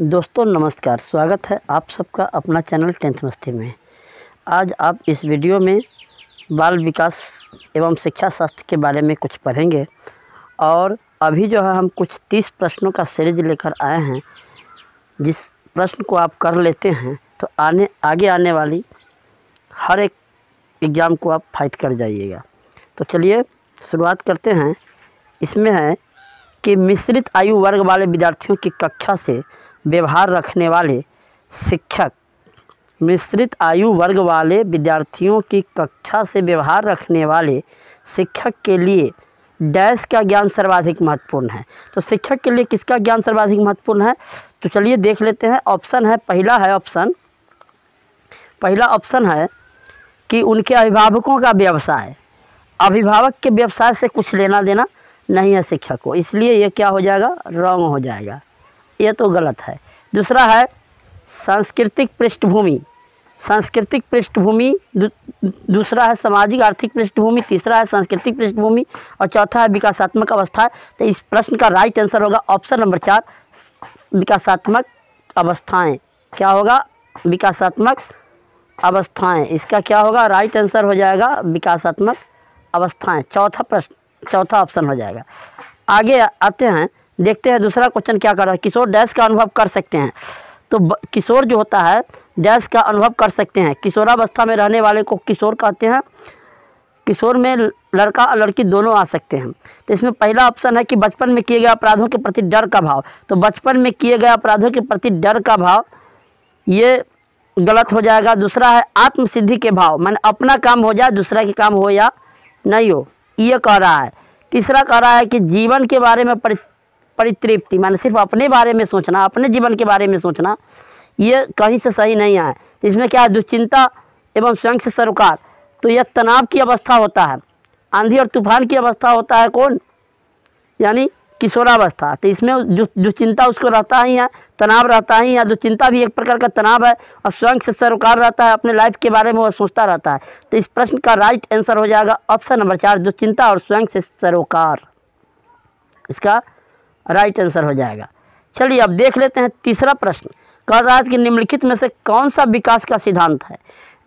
दोस्तों नमस्कार स्वागत है आप सबका अपना चैनल टेंथ मस्ती में आज आप इस वीडियो में बाल विकास एवं शिक्षा शास्त्र के बारे में कुछ पढ़ेंगे और अभी जो है हम कुछ तीस प्रश्नों का सीरीज लेकर आए हैं जिस प्रश्न को आप कर लेते हैं तो आने आगे आने वाली हर एक एग्ज़ाम को आप फाइट कर जाइएगा तो चलिए शुरुआत करते हैं इसमें है कि मिश्रित आयु वर्ग वाले विद्यार्थियों की कक्षा से व्यवहार रखने वाले शिक्षक मिश्रित आयु वर्ग वाले विद्यार्थियों की कक्षा से व्यवहार रखने वाले शिक्षक के लिए डैश का ज्ञान सर्वाधिक महत्वपूर्ण है तो शिक्षक के लिए किसका ज्ञान सर्वाधिक महत्वपूर्ण है तो चलिए देख लेते हैं ऑप्शन है पहला है ऑप्शन पहला ऑप्शन है कि उनके अभिभावकों का व्यवसाय अभिभावक के व्यवसाय से कुछ लेना देना नहीं है शिक्षक को इसलिए ये क्या हो जाएगा रॉन्ग हो जाएगा ये तो गलत है दूसरा है सांस्कृतिक पृष्ठभूमि सांस्कृतिक पृष्ठभूमि दूसरा है सामाजिक आर्थिक पृष्ठभूमि तीसरा है सांस्कृतिक पृष्ठभूमि और चौथा है विकासात्मक अवस्था तो इस प्रश्न का राइट आंसर होगा ऑप्शन नंबर चार विकासात्मक अवस्थाएं क्या होगा विकासात्मक अवस्थाएं इसका क्या होगा राइट आंसर हो जाएगा विकासात्मक अवस्थाएं चौथा प्रश्न चौथा ऑप्शन हो जाएगा आगे आते हैं देखते हैं दूसरा क्वेश्चन क्या कर रहा है किशोर डैश का अनुभव कर सकते हैं तो किशोर जो होता है डैश का अनुभव कर सकते हैं किशोरावस्था में रहने वाले को किशोर कहते हैं किशोर में लड़का और लड़की दोनों आ सकते हैं तो इसमें पहला ऑप्शन है कि बचपन में किए गए अपराधों के प्रति डर का भाव तो बचपन में किए गए अपराधों के प्रति डर का भाव ये गलत हो जाएगा दूसरा है आत्मसिद्धि के भाव मैंने अपना काम हो जाए दूसरा के काम हो या नहीं हो ये कह रहा है तीसरा कह रहा है कि जीवन के बारे में परितृप्ति माने सिर्फ अपने बारे में सोचना अपने जीवन के बारे में सोचना ये कहीं से सही नहीं आए तो इसमें क्या है दुश्चिंता एवं स्वयं से सरोकार तो यह तनाव की अवस्था होता है आंधी और तूफान की अवस्था होता है कौन यानी किशोरावस्था तो इसमें दुश्चिंता उसको रहता ही है तनाव रहता ही है दुश्चिंता भी एक प्रकार का तनाव है और स्वयं से सरोकार रहता है अपने लाइफ के बारे में वह सोचता रहता है तो इस प्रश्न का राइट आंसर हो जाएगा ऑप्शन नंबर चार दुश्चिंता और स्वयं से सरोकार इसका राइट आंसर हो जाएगा चलिए अब देख लेते हैं तीसरा प्रश्न कह रहा है कि निम्नलिखित में से कौन सा विकास का सिद्धांत है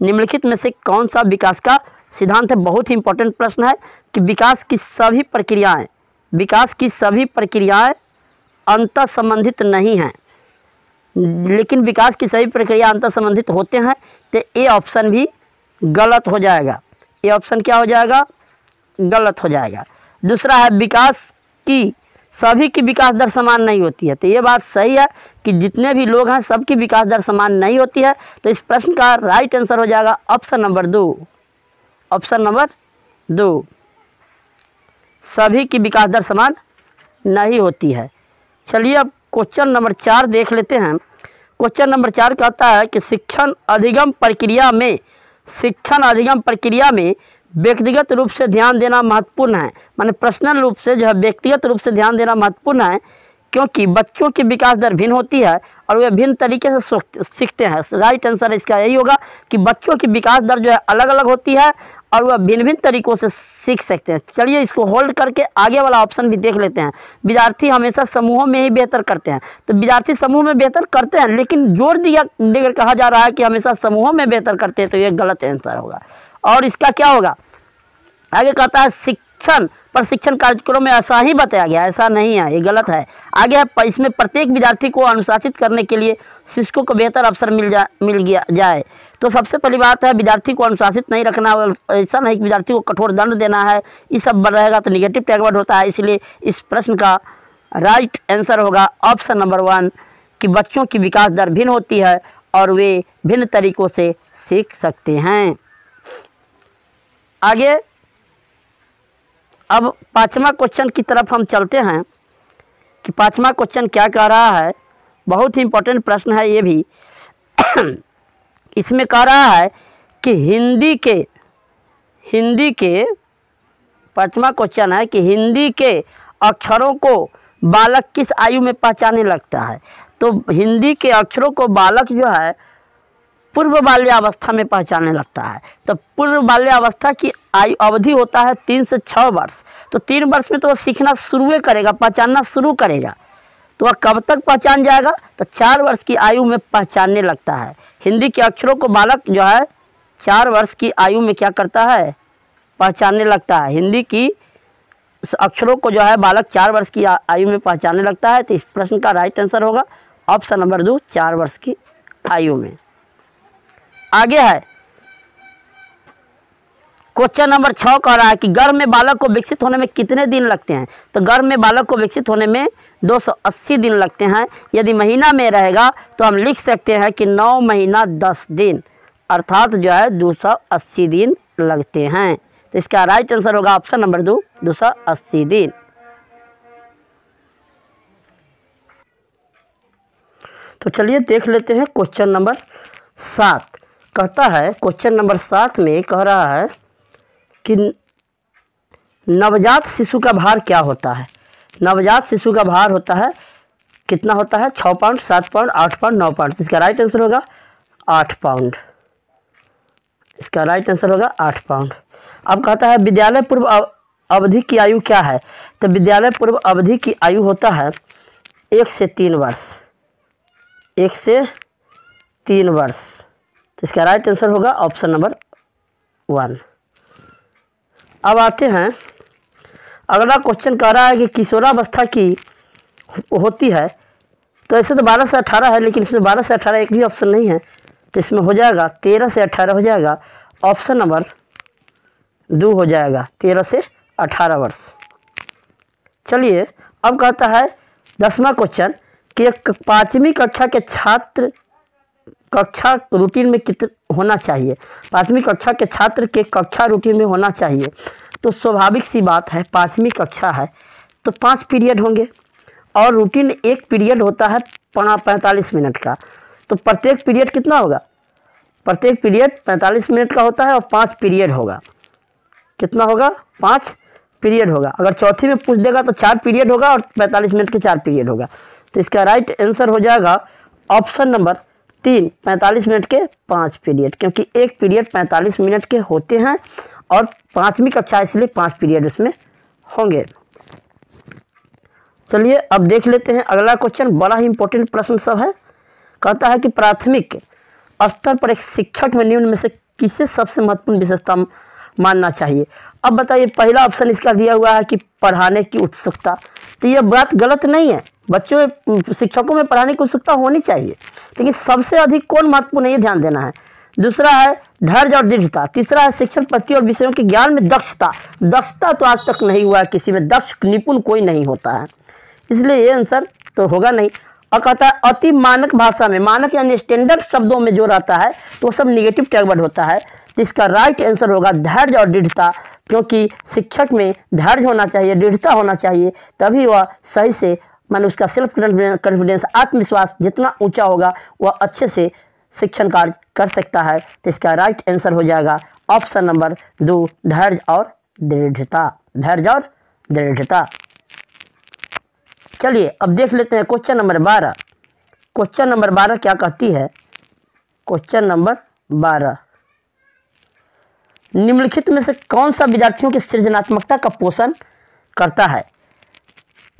निम्नलिखित में से कौन सा विकास का सिद्धांत है बहुत ही इंपॉर्टेंट प्रश्न है कि विकास की सभी प्रक्रियाएं विकास की सभी प्रक्रियाएं अंत संबंधित नहीं हैं लेकिन विकास की सभी प्रक्रिया अंतर संबंधित होते हैं तो ए ऑप्शन भी गलत हो जाएगा ए ऑप्शन क्या हो जाएगा गलत हो जाएगा दूसरा है विकास की सभी की विकास दर समान नहीं होती है तो ये बात सही है कि जितने भी लोग हैं सबकी विकास दर समान नहीं होती है तो इस प्रश्न का राइट आंसर हो जाएगा ऑप्शन नंबर दो ऑप्शन नंबर दो सभी की विकास दर समान नहीं होती है चलिए अब क्वेश्चन नंबर चार देख लेते हैं क्वेश्चन नंबर चार कहता है कि शिक्षण अधिगम प्रक्रिया में शिक्षण अधिगम प्रक्रिया में व्यक्तिगत रूप से ध्यान देना महत्वपूर्ण है माने पर्सनल रूप से जो है व्यक्तिगत रूप से ध्यान देना महत्वपूर्ण है क्योंकि बच्चों की विकास दर भिन्न होती है और वे भिन्न तरीके से सीखते हैं राइट आंसर इसका यही होगा कि बच्चों की विकास दर जो है अलग अलग होती है और वह भिन्न भिन्न तरीकों से सीख सकते हैं चलिए इसको होल्ड करके आगे वाला ऑप्शन भी देख लेते हैं विद्यार्थी हमेशा समूहों में ही बेहतर करते हैं तो विद्यार्थी समूह में बेहतर करते हैं लेकिन जोर दिया देकर कहा जा रहा है कि हमेशा समूहों में बेहतर करते हैं तो ये गलत आंसर होगा और इसका क्या होगा आगे कहता है शिक्षण प्रशिक्षण कार्यक्रम में ऐसा ही बताया गया ऐसा नहीं है ये गलत है आगे इसमें प्रत्येक विद्यार्थी को अनुशासित करने के लिए शिक्षकों को बेहतर अवसर मिल जा मिल गया जाए तो सबसे पहली बात है विद्यार्थी को अनुशासित नहीं रखना ऐसा नहीं कि विद्यार्थी को कठोर दंड देना है ये सब रहेगा तो निगेटिव टैगवर्ड होता है इसलिए इस प्रश्न का राइट आंसर होगा ऑप्शन नंबर वन कि बच्चों की विकास दर भिन्न होती है और वे भिन्न तरीक़ों से सीख सकते हैं आगे अब पाँचवा क्वेश्चन की तरफ हम चलते हैं कि पाँचवा क्वेश्चन क्या कह रहा है बहुत ही इम्पोर्टेंट प्रश्न है ये भी इसमें कह रहा है कि हिंदी के हिंदी के पाँचवा क्वेश्चन है कि हिंदी के अक्षरों को बालक किस आयु में पहचाने लगता है तो हिंदी के अक्षरों को बालक जो है पूर्व बाल्यावस्था में पहचाने लगता है तो पूर्व बाल्यावस्था की आयु अवधि होता है तीन से छः वर्ष तो तीन वर्ष में तो वह सीखना शुरू करेगा पहचानना शुरू करेगा तो वह कब तक पहचान जाएगा तो चार वर्ष की आयु में पहचानने लगता है हिंदी के अक्षरों को बालक जो है चार वर्ष की आयु में क्या करता है पहचानने लगता है हिंदी की अक्षरों को जो है बालक चार वर्ष की आयु में पहचानने लगता है तो इस प्रश्न का राइट आंसर होगा ऑप्शन नंबर दो चार वर्ष की आयु में आगे है क्वेश्चन नंबर छ कह रहा है कि गर्भ में बालक को विकसित होने में कितने दिन लगते हैं तो गर्भ में बालक को विकसित होने में 280 दिन लगते हैं यदि महीना में रहेगा तो हम लिख सकते हैं कि नौ महीना दस दिन अर्थात जो है दो सौ अस्सी दिन लगते हैं तो इसका राइट आंसर होगा ऑप्शन नंबर दो दो सौ अस्सी दिन तो चलिए देख लेते हैं क्वेश्चन नंबर सात कहता है क्वेश्चन नंबर सात में कह रहा है कि नवजात शिशु का भार क्या होता है नवजात शिशु का भार होता है कितना होता है छः पाउंड सात पाउंड आठ पाउंड नौ पाउंड इसका राइट आंसर होगा आठ पाउंड इसका राइट आंसर होगा आठ पाउंड अब कहता है विद्यालय पूर्व अवधि की आयु क्या है तो विद्यालय पूर्व अवधि की आयु होता है एक से तीन वर्ष एक से तीन वर्ष तो इसका राइट आंसर होगा ऑप्शन नंबर वन अब आते हैं अगला क्वेश्चन कह रहा है कि किशोरावस्था की होती है तो ऐसे तो बारह से अठारह है लेकिन इसमें बारह से अठारह एक भी ऑप्शन नहीं है तो इसमें हो जाएगा तेरह से अठारह हो जाएगा ऑप्शन नंबर दो हो जाएगा तेरह से अठारह वर्ष चलिए अब कहता है दसवा क्वेश्चन कि एक पाँचवीं कक्षा के छात्र कक्षा रूटीन में कित होना चाहिए पाँचवीं कक्षा के छात्र के कक्षा रूटीन में होना चाहिए तो स्वाभाविक सी बात है पाँचवीं कक्षा है तो पाँच पीरियड होंगे और रूटीन एक पीरियड होता है पैंतालीस मिनट का तो प्रत्येक पीरियड कितना होगा प्रत्येक पीरियड पैंतालीस मिनट का होता है और पाँच पीरियड होगा कितना होगा पाँच पीरियड होगा अगर चौथी में पूछ देगा तो चार पीरियड होगा और पैंतालीस मिनट के चार पीरियड होगा तो इसका राइट आंसर हो जाएगा ऑप्शन नंबर तीन पैंतालीस मिनट के पाँच पीरियड क्योंकि एक पीरियड पैंतालीस मिनट के होते हैं और पाँचवीं कक्षा इसलिए पाँच पीरियड उसमें होंगे चलिए अब देख लेते हैं अगला क्वेश्चन बड़ा ही इंपॉर्टेंट प्रश्न सब है कहता है कि प्राथमिक स्तर पर एक शिक्षक में निम्न में से किसे सबसे महत्वपूर्ण विशेषता मानना चाहिए अब बताइए पहला ऑप्शन इसका दिया हुआ है कि पढ़ाने की उत्सुकता तो यह बात गलत नहीं है बच्चों शिक्षकों में पढ़ाने की उत्सुकता होनी चाहिए लेकिन सबसे अधिक कौन महत्वपूर्ण ये ध्यान देना है दूसरा है धैर्य और दृढ़ता तीसरा है शिक्षण प्रति और विषयों के ज्ञान में दक्षता दक्षता तो आज तक नहीं हुआ है किसी में दक्ष निपुण कोई नहीं होता है इसलिए ये आंसर तो होगा नहीं और कहता है अति मानक भाषा में मानक यानी स्टैंडर्ड शब्दों में जो रहता है तो वो सब निगेटिव टैगवर्ड होता है जिसका राइट आंसर होगा धैर्य और दृढ़ता क्योंकि शिक्षक में धैर्य होना चाहिए दृढ़ता होना चाहिए तभी वह सही से मान उसका सेल्फ कॉन्फिडेंस आत्मविश्वास जितना ऊंचा होगा वह अच्छे से शिक्षण कार्य कर सकता है तो इसका राइट आंसर हो जाएगा ऑप्शन नंबर दो धैर्य और दृढ़ता धैर्य और दृढ़ता चलिए अब देख लेते हैं क्वेश्चन नंबर बारह क्वेश्चन नंबर बारह क्या कहती है क्वेश्चन नंबर बारह निम्नलिखित में से कौन सा विद्यार्थियों की सृजनात्मकता का पोषण करता है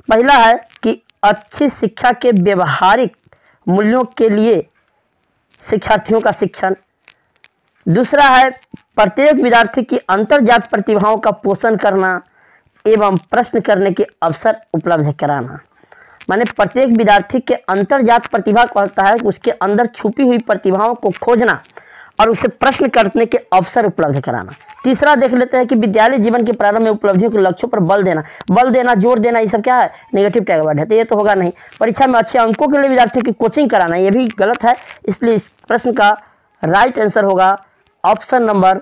पहला है कि अच्छी शिक्षा के व्यवहारिक मूल्यों के लिए शिक्षार्थियों का शिक्षण दूसरा है प्रत्येक विद्यार्थी की अंतर्जात प्रतिभाओं का पोषण करना एवं प्रश्न करने के अवसर उपलब्ध कराना माने प्रत्येक विद्यार्थी के अंतर्जात प्रतिभा कहता है उसके अंदर छुपी हुई प्रतिभाओं को खोजना और उसे प्रश्न करने के अवसर उपलब्ध कराना तीसरा देख लेते हैं कि विद्यालय जीवन के प्रारंभ में उपलब्धियों के लक्ष्यों पर बल देना बल देना जोर देना ये सब क्या है नेगेटिव टैग वर्ड है तो ये तो होगा नहीं परीक्षा में अच्छे अंकों के लिए विद्यार्थियों की कोचिंग कराना ये भी गलत है इसलिए इस प्रश्न का राइट आंसर होगा ऑप्शन नंबर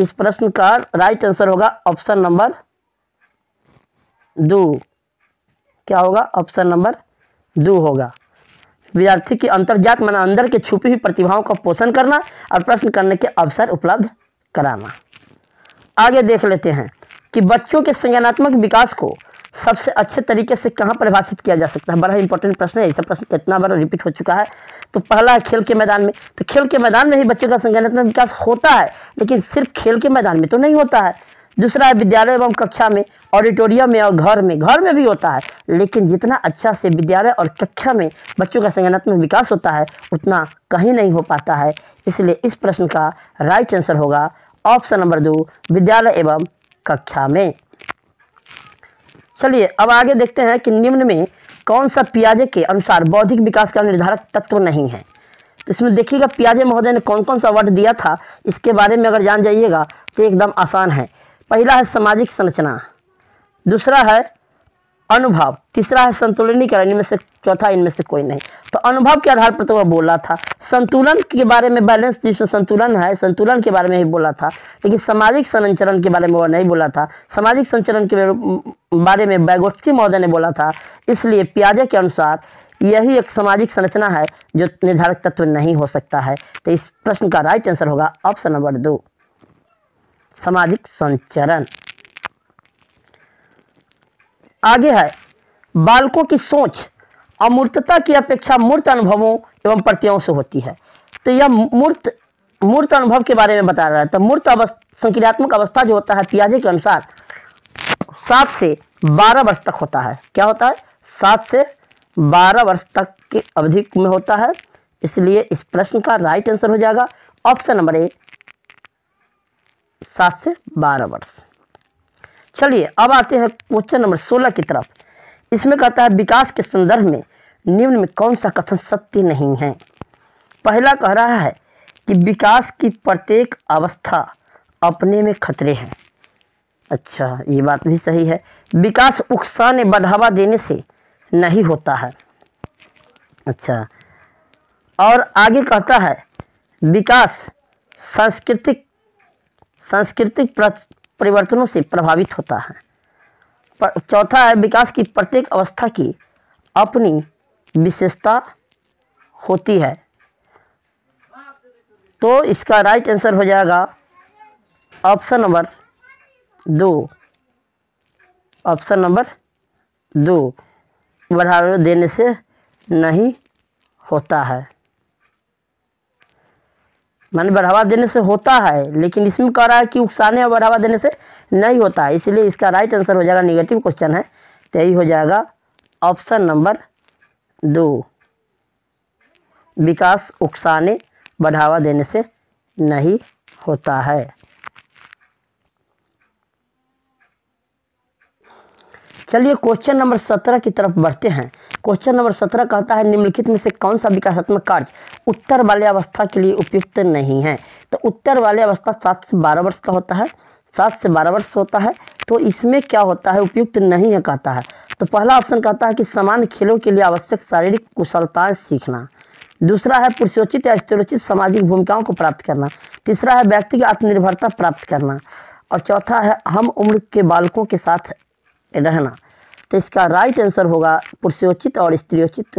इस प्रश्न का राइट आंसर होगा ऑप्शन नंबर दो क्या होगा ऑप्शन नंबर दो होगा विद्यार्थी की अंतर्जात मन अंदर के छुपी हुई प्रतिभाओं का पोषण करना और प्रश्न करने के अवसर उपलब्ध कराना आगे देख लेते हैं कि बच्चों के संज्ञानात्मक विकास को सबसे अच्छे तरीके से कहाँ परिभाषित किया जा सकता है बड़ा इंपॉर्टेंट प्रश्न है ऐसा प्रश्न कितना बार रिपीट हो चुका है तो पहला है खेल के मैदान में तो खेल के मैदान में ही बच्चों का संज्ञानात्मक विकास होता है लेकिन सिर्फ खेल के मैदान में तो नहीं होता है दूसरा है विद्यालय एवं कक्षा में ऑडिटोरियम में और घर में घर में भी होता है लेकिन जितना अच्छा से विद्यालय और कक्षा में बच्चों का संज्ञानात्मक विकास होता है उतना कहीं नहीं हो पाता है इसलिए इस प्रश्न का राइट आंसर होगा ऑप्शन नंबर दो विद्यालय एवं कक्षा में चलिए अब आगे देखते हैं कि निम्न में कौन सा पियाजे के अनुसार बौद्धिक विकास का निर्धारक तत्व नहीं है तो इसमें देखिएगा पियाजे महोदय ने कौन कौन सा वर्ड दिया था इसके बारे में अगर जान जाइएगा तो एकदम आसान है पहला है सामाजिक संरचना दूसरा है अनुभव तीसरा है संतुलनीकरण इनमें से चौथा इनमें से कोई नहीं तो अनुभव के आधार पर तो वह बोला था संतुलन के बारे में बैलेंस जिसमें संतुलन है संतुलन के बारे में ही बोला था लेकिन सामाजिक संरचरण के बारे में वह नहीं बोला था सामाजिक संचरण के बारे में बैगोटकी महोदय ने बोला था इसलिए प्याजे के अनुसार यही एक सामाजिक संरचना है जो निर्धारक तत्व नहीं हो सकता है तो इस प्रश्न का राइट आंसर होगा ऑप्शन नंबर दो सामाजिक संचरण आगे है बालकों की सोच अमूर्तता की अपेक्षा मूर्त अनुभवों एवं प्रत्ययों से होती है तो यह मूर्त मूर्त अनुभव के बारे में बता रहा है तो मूर्त अवस्था संक्रियात्मक अवस्था जो होता है पियाजे के अनुसार सात से बारह वर्ष तक होता है क्या होता है सात से बारह वर्ष तक की अवधि में होता है इसलिए इस प्रश्न का राइट आंसर हो जाएगा ऑप्शन नंबर ए सात से बारह वर्ष चलिए अब आते हैं क्वेश्चन नंबर सोलह की तरफ इसमें कहता है विकास के संदर्भ में निम्न में कौन सा कथन सत्य नहीं है पहला कह रहा है कि विकास की प्रत्येक अवस्था अपने में खतरे हैं अच्छा ये बात भी सही है विकास उकसाने बढ़ावा देने से नहीं होता है अच्छा और आगे कहता है विकास सांस्कृतिक सांस्कृतिक परिवर्तनों से प्रभावित होता है चौथा है विकास की प्रत्येक अवस्था की अपनी विशेषता होती है तो इसका राइट आंसर हो जाएगा ऑप्शन नंबर दो ऑप्शन नंबर दो बढ़ावा देने से नहीं होता है माने बढ़ावा देने से होता है लेकिन इसमें कह रहा है कि उकसाने और बढ़ावा देने से नहीं होता है इसलिए इसका राइट आंसर हो जाएगा निगेटिव क्वेश्चन है तो यही हो जाएगा ऑप्शन नंबर दो विकास उकसाने बढ़ावा देने से नहीं होता है चलिए क्वेश्चन नंबर सत्रह की तरफ बढ़ते हैं क्वेश्चन नंबर सत्रह कहता है निम्नलिखित में से कौन सा विकासात्मक कार्य उत्तर वाले अवस्था के लिए उपयुक्त नहीं है तो उत्तर वाले अवस्था सात से बारह वर्ष का होता है सात से बारह वर्ष होता है तो इसमें क्या होता है उपयुक्त नहीं है कहता है तो पहला ऑप्शन कहता है कि समान खेलों के लिए आवश्यक शारीरिक कुशलताएँ सीखना दूसरा है पुरुषोचित या स्त्रोचित सामाजिक भूमिकाओं को प्राप्त करना तीसरा है व्यक्ति की आत्मनिर्भरता प्राप्त करना और चौथा है हम उम्र के बालकों के साथ रहना तो इसका राइट आंसर होगा पुरुषोचित और स्त्रियोचित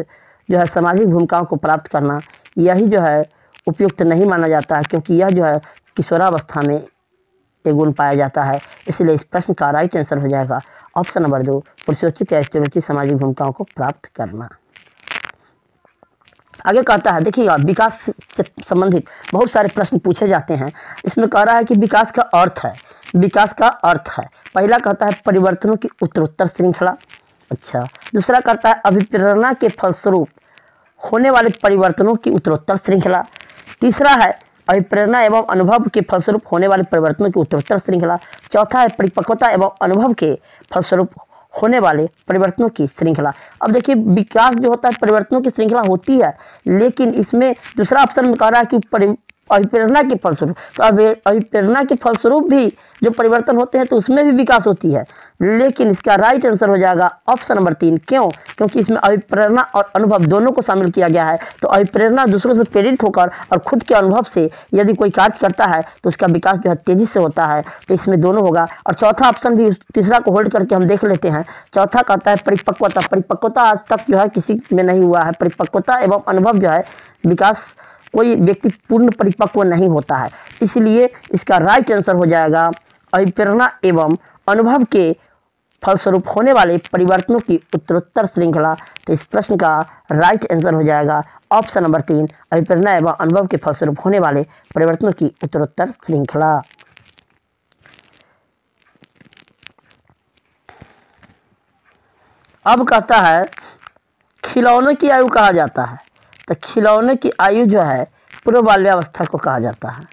जो है सामाजिक भूमिकाओं को प्राप्त करना यही जो है उपयुक्त नहीं माना जाता है क्योंकि यह जो है किशोरावस्था में ये गुण पाया जाता है इसलिए इस प्रश्न का राइट आंसर हो जाएगा ऑप्शन नंबर दो पुरुषोचित या स्त्रोचित सामाजिक भूमिकाओं को प्राप्त करना आगे कहता है देखिए विकास से संबंधित बहुत सारे प्रश्न पूछे जाते हैं इसमें कह रहा है कि विकास का अर्थ है विकास का अर्थ है पहला कहता है परिवर्तनों की उत्तरोत्तर श्रृंखला अच्छा दूसरा कहता है अभिप्रेरणा के फलस्वरूप होने वाले परिवर्तनों की उत्तरोत्तर श्रृंखला तीसरा है अभिप्रेरणा एवं अनुभव के फलस्वरूप होने वाले परिवर्तनों की उत्तरोत्तर श्रृंखला चौथा है परिपक्वता एवं अनुभव के फलस्वरूप होने वाले परिवर्तनों की श्रृंखला अब देखिए विकास जो होता है परिवर्तनों की श्रृंखला होती है लेकिन इसमें दूसरा ऑप्शन बता रहा है कि अभिप्रेरणा के फलस्वरूप तो अभिप्रेरणा के फलस्वरूप भी जो परिवर्तन होते हैं तो उसमें भी विकास होती है लेकिन इसका राइट आंसर हो जाएगा ऑप्शन नंबर तीन क्यों क्योंकि इसमें अभिप्रेरणा और अनुभव दोनों को शामिल किया गया है तो अभिप्रेरणा दूसरों से प्रेरित होकर और खुद के अनुभव से यदि कोई कार्य करता है तो उसका विकास जो है तेजी से होता है तो इसमें दोनों होगा और चौथा ऑप्शन भी तीसरा को होल्ड करके हम देख लेते हैं चौथा कहता है परिपक्वता परिपक्वता आज तक जो है किसी में नहीं हुआ है परिपक्वता एवं अनुभव जो है विकास कोई व्यक्ति पूर्ण परिपक्व नहीं होता है इसलिए इसका राइट आंसर हो जाएगा अभिप्रेरणा एवं अनुभव के फलस्वरूप होने वाले परिवर्तनों की उत्तरोत्तर श्रृंखला तो इस प्रश्न का राइट आंसर हो जाएगा ऑप्शन नंबर तीन अभिप्रेरणा एवं अनुभव के फलस्वरूप होने वाले परिवर्तनों की उत्तरोत्तर श्रृंखला अब कहता है खिलौने की आयु कहा जाता है तो खिलौने की आयु जो है पूर्व बाल्यावस्था को कहा जाता है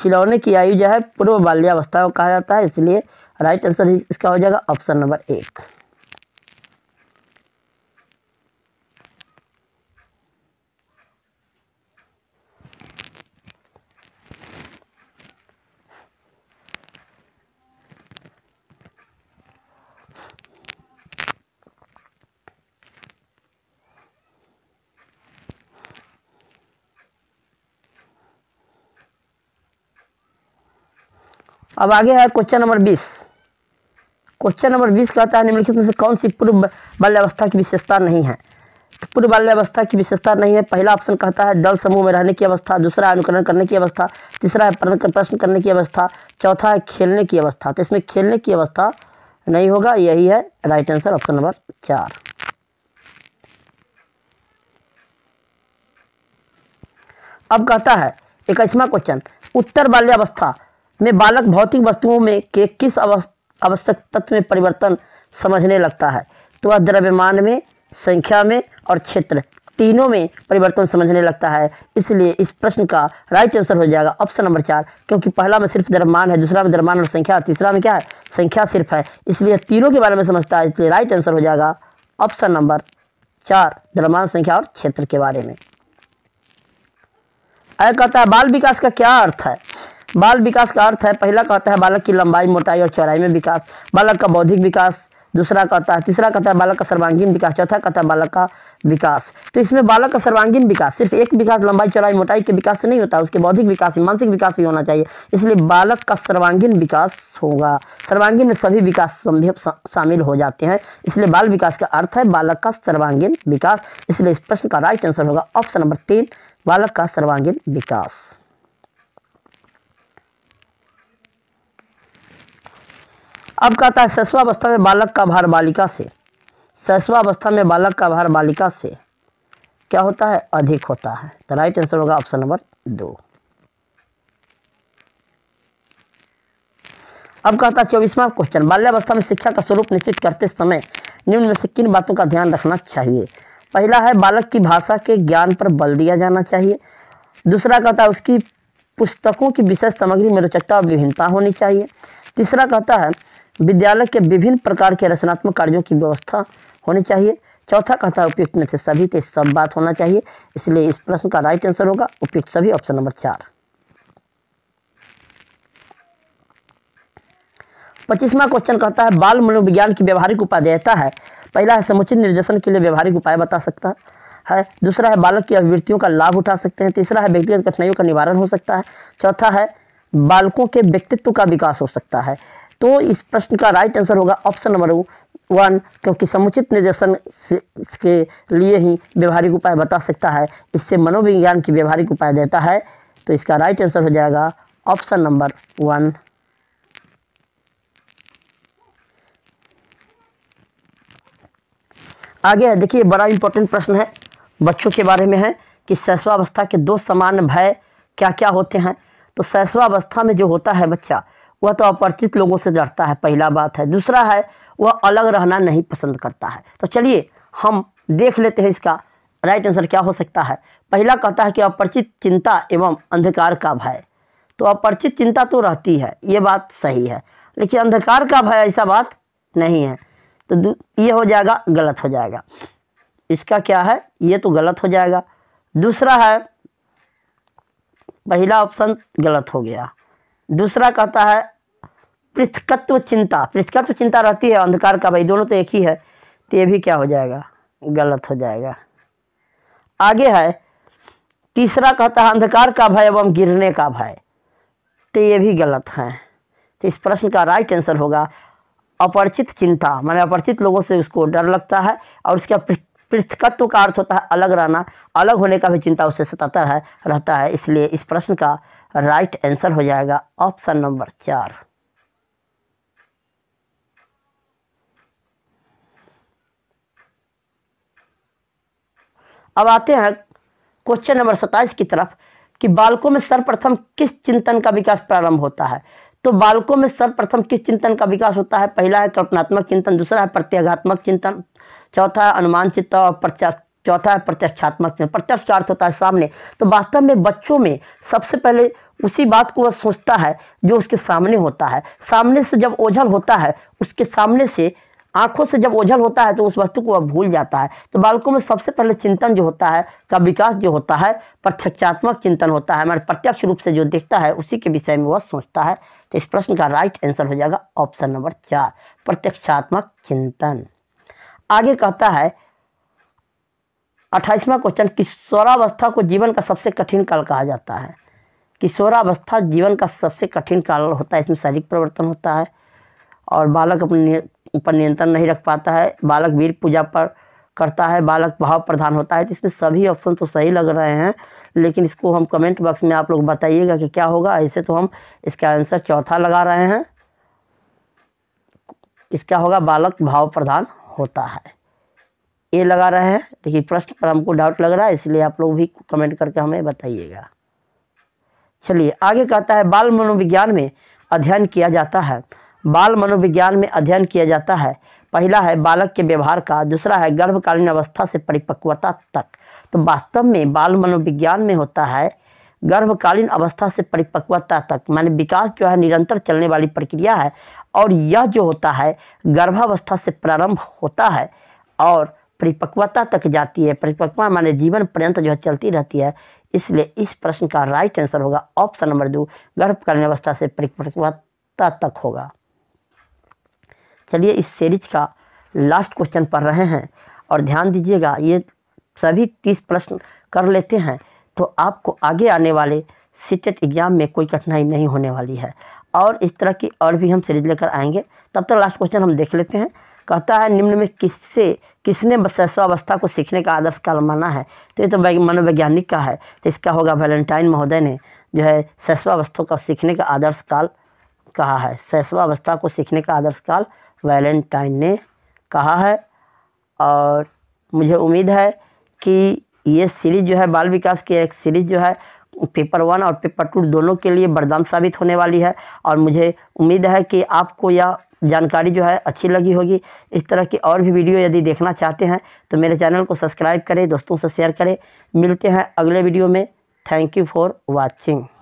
खिलौने की आयु जो है पूर्व बाल्यावस्था को कहा जाता है इसलिए राइट आंसर इसका हो जाएगा ऑप्शन नंबर एक अब आगे है क्वेश्चन नंबर बीस क्वेश्चन नंबर बीस कहता है निम्नलिखित में से कौन सी पूर्व बाल्यावस्था की विशेषता नहीं है तो पूर्व बाल्यावस्था की विशेषता नहीं है पहला ऑप्शन कहता है दल समूह में रहने की अवस्था दूसरा अनुकरण करने की अवस्था तीसरा है प्रश्न करने की अवस्था चौथा है खेलने की अवस्था तो इसमें खेलने की अवस्था नहीं होगा यही है राइट आंसर ऑप्शन नंबर चार अब कहता है इक्कीसवा क्वेश्चन उत्तर बाल्यावस्था में बालक भौतिक वस्तुओं में के किस आवश्यक तत्व में परिवर्तन समझने लगता है तो वह द्रव्यमान में संख्या में और क्षेत्र तीनों में परिवर्तन समझने लगता है इसलिए इस प्रश्न का राइट आंसर हो जाएगा ऑप्शन नंबर चार क्योंकि पहला में सिर्फ द्रव्यमान है दूसरा में द्रव्यमान और संख्या तीसरा में क्या है संख्या सिर्फ है इसलिए तीनों के बारे में समझता है इसलिए राइट आंसर हो जाएगा ऑप्शन नंबर चार द्रव्यमान संख्या और क्षेत्र के बारे में अगर कहता है बाल विकास का क्या अर्थ है बाल विकास का अर्थ है पहला कहता है बालक की लंबाई मोटाई और चौड़ाई में विकास बालक का बौद्धिक विकास दूसरा कहता है तीसरा कहता है बालक का सर्वांगीण विकास चौथा कहता है बालक का विकास तो इसमें बालक का सर्वांगीण विकास सिर्फ एक विकास लंबाई चौड़ाई मोटाई के विकास से नहीं होता उसके बौद्धिक विकास मानसिक विकास भी होना चाहिए इसलिए बालक का सर्वांगीण विकास होगा सर्वांगीण में सभी विकास संभव शामिल हो जाते हैं इसलिए बाल विकास का अर्थ है बालक का सर्वांगीण विकास इसलिए इस प्रश्न का राइट आंसर होगा ऑप्शन नंबर तीन बालक का सर्वांगीण विकास अब कहता है सस्वावस्था में बालक का भार बालिका से सस्वावस्था में बालक का भार बालिका से क्या होता है अधिक होता है तो राइट आंसर होगा ऑप्शन नंबर दो अब कहता है चौबीसवा क्वेश्चन बाल्यावस्था में शिक्षा का स्वरूप निश्चित करते समय निम्न में से किन बातों का ध्यान रखना चाहिए पहला है बालक की भाषा के ज्ञान पर बल दिया जाना चाहिए दूसरा कहता है उसकी पुस्तकों की विशेष सामग्री में रोचकता और विभिन्नता होनी चाहिए तीसरा कहता है विद्यालय के विभिन्न प्रकार के रचनात्मक कार्यों की व्यवस्था होनी चाहिए चौथा कहता है उपयुक्त में से सभी के सब बात होना चाहिए इसलिए इस प्रश्न का राइट आंसर होगा उपयुक्त सभी ऑप्शन नंबर चार पच्चीसवा क्वेश्चन कहता है बाल मनोविज्ञान की व्यवहारिक उपाय देता है पहला है समुचित निर्देशन के लिए व्यवहारिक उपाय बता सकता है दूसरा है बालक की अभिवृत्तियों का लाभ उठा सकते हैं तीसरा है व्यक्तिगत कठिनाइयों का निवारण हो सकता है चौथा है बालकों के व्यक्तित्व का विकास हो सकता है तो इस प्रश्न का राइट आंसर होगा ऑप्शन नंबर वन क्योंकि समुचित निर्देशन के लिए ही व्यवहारिक उपाय बता सकता है इससे मनोविज्ञान की व्यवहारिक उपाय देता है तो इसका राइट आंसर हो जाएगा ऑप्शन नंबर वन आगे है देखिए बड़ा इंपॉर्टेंट प्रश्न है बच्चों के बारे में है कि शैशवावस्था के दो सामान्य भय क्या क्या होते हैं तो शैशवावस्था में जो होता है बच्चा वह तो अपरिचित लोगों से डरता है पहला बात है दूसरा है वह अलग रहना नहीं पसंद करता है तो चलिए हम देख लेते हैं इसका राइट आंसर क्या हो सकता है पहला कहता है कि अपरिचित चिंता एवं अंधकार का भय तो अपरिचित चिंता तो रहती है ये बात सही है लेकिन अंधकार का भय ऐसा बात नहीं है तो ये हो जाएगा गलत हो जाएगा इसका क्या है ये तो गलत हो जाएगा दूसरा है पहला ऑप्शन गलत हो गया दूसरा कहता है पृथकत्व चिंता पृथकत्व चिंता रहती है अंधकार का भाई दोनों तो एक ही है तो ये भी क्या हो जाएगा गलत हो जाएगा आगे है तीसरा कहता है अंधकार का भय एवं गिरने का भय तो ये भी गलत है तो इस प्रश्न का राइट आंसर होगा अपरिचित चिंता मैंने अपरिचित लोगों से उसको डर लगता है और उसका पृथकत्व का अर्थ होता है अलग रहना अलग होने का भी चिंता उसे सताता है रहता है इसलिए इस प्रश्न का राइट आंसर हो जाएगा ऑप्शन नंबर चार अब आते हैं क्वेश्चन नंबर सत्ताईस की तरफ कि बालकों में सर्वप्रथम किस चिंतन का विकास प्रारंभ होता है तो बालकों में सर्वप्रथम किस चिंतन का विकास होता है पहला है कल्पनात्मक चिंतन दूसरा है प्रत्याघात्मक चिंतन चौथा है अनुमान चिंतन और प्रत्याश चौथा है प्रत्यक्षात्मक चिंतन प्रत्यक्ष अर्थ होता है सामने तो वास्तव में बच्चों में सबसे पहले उसी बात को वह सोचता है जो उसके सामने होता है सामने से जब ओझल होता है उसके सामने से आंखों से जब ओझल होता है तो उस वस्तु को वह भूल जाता है तो बालकों में सबसे पहले चिंतन जो होता है का विकास जो होता है प्रत्यक्षात्मक चिंतन होता है हमारे प्रत्यक्ष रूप से जो देखता है उसी के विषय में वह सोचता है तो इस प्रश्न का राइट आंसर हो जाएगा ऑप्शन नंबर चार प्रत्यक्षात्मक चिंतन आगे कहता है अट्ठाईसवा क्वेश्चन किशोरावस्था को जीवन का सबसे कठिन काल कहा जाता है किशोरावस्था जीवन का सबसे कठिन काल होता है इसमें शारीरिक परिवर्तन होता है और बालक अपने ऊपर नियंत्रण नहीं रख पाता है बालक वीर पूजा पर करता है बालक भाव प्रधान होता है तो इसमें सभी ऑप्शन तो सही लग रहे हैं लेकिन इसको हम कमेंट बॉक्स में आप लोग बताइएगा कि क्या होगा ऐसे तो हम इसका आंसर चौथा लगा रहे हैं इसका होगा बालक भाव प्रधान होता है ये लगा रहे हैं देखिए प्रश्न पर हमको डाउट लग रहा है इसलिए आप लोग भी कमेंट करके हमें बताइएगा चलिए आगे कहता है बाल मनोविज्ञान में अध्ययन किया जाता है बाल मनोविज्ञान में अध्ययन किया जाता है पहला है बालक के व्यवहार का दूसरा है गर्भकालीन अवस्था से परिपक्वता तक तो वास्तव में बाल मनोविज्ञान में होता है गर्भकालीन अवस्था से परिपक्वता तक माने विकास जो है निरंतर चलने वाली प्रक्रिया है और यह जो होता है गर्भावस्था से प्रारंभ होता है और परिपक्वता तक जाती है परिपक्वता माने जीवन पर्यंत जो है चलती रहती है इसलिए इस प्रश्न का राइट आंसर होगा ऑप्शन नंबर दो गर्भकालीन अवस्था से परिपक्वता तक होगा चलिए इस सीरीज का लास्ट क्वेश्चन पढ़ रहे हैं और ध्यान दीजिएगा ये सभी तीस प्रश्न कर लेते हैं तो आपको आगे आने वाले सीटेट एग्ज़ाम e में कोई कठिनाई नहीं होने वाली है और इस तरह की और भी हम सीरीज लेकर आएंगे तब तक तो लास्ट क्वेश्चन हम देख लेते हैं कहता है निम्न में किससे किसने शैशवावस्था को सीखने का आदर्श काल माना है तो ये तो मनोवैज्ञानिक का है तो इसका होगा वैलेंटाइन महोदय ने जो है शैशवावस्था का सीखने का आदर्श काल कहा है शैशवावस्था को सीखने का आदर्श काल वैलेंटाइन ने कहा है और मुझे उम्मीद है कि ये सीरीज़ जो है बाल विकास की एक सीरीज़ जो है पेपर वन और पेपर टू दोनों के लिए वरदान साबित होने वाली है और मुझे उम्मीद है कि आपको यह जानकारी जो है अच्छी लगी होगी इस तरह की और भी वीडियो यदि देखना चाहते हैं तो मेरे चैनल को सब्सक्राइब करें दोस्तों से शेयर करें मिलते हैं अगले वीडियो में थैंक यू फॉर वॉचिंग